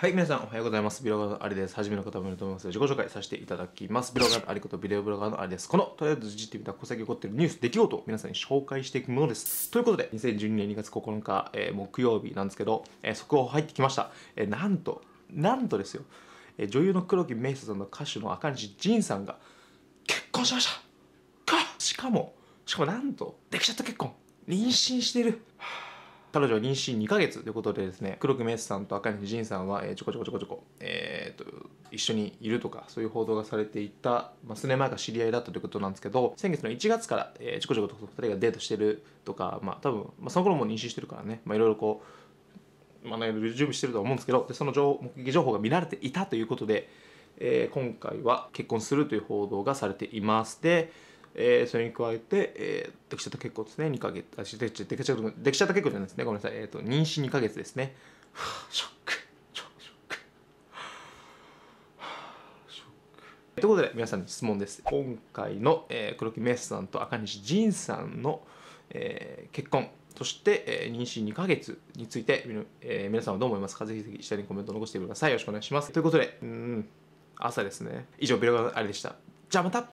はい、皆さんおはようございます。ビロガーのあリです。初めの方もいると思います自己紹介させていただきます。ビロガーのありことビデオブロガーのあリです。この、とりあえずじってみた、小先起こっているニュース、出来事を皆さんに紹介していくものです。ということで、2012年2月9日、えー、木曜日なんですけど、えー、速報入ってきました。えー、なんと、なんとですよ、え女優の黒木メイサさんの歌手の赤西仁さんが結婚しましたかしかも、しかもなんと、できちゃった結婚妊娠してる。はぁ彼女は妊娠2ヶ月ということでですね黒木メスさんと赤西仁さんは、えー、ちょこちょこちょこちょこ、えーと、一緒にいるとかそういう報道がされていた、まあ、数年前から知り合いだったということなんですけど先月の1月から、えー、ちょこちょこと2人がデートしてるとか、まあ、多分、まあ、その頃も妊娠してるからね、まあ、いろいろこう、まあ、ね、準備してるとは思うんですけどでその情目撃情報が見られていたということで、えー、今回は結婚するという報道がされていますでえー、それに加えて、えー、できちゃった結構ですね、2ヶ月、あ、できちゃった、できちゃった結構じゃないですね、ごめんなさい、えっ、ー、と、妊娠2ヶ月ですね。はショック、ショック、はショック。ということで、皆さんに質問です。今回の、えー、黒木メスさんと赤西仁さんの、えー、結婚、そして、えー、妊娠2ヶ月について、えー、皆さんはどう思いますかぜひぜひ下にコメント残してください。よろしくお願いします。ということで、うん、朝ですね。以上、ビロガあれでした。じゃあまた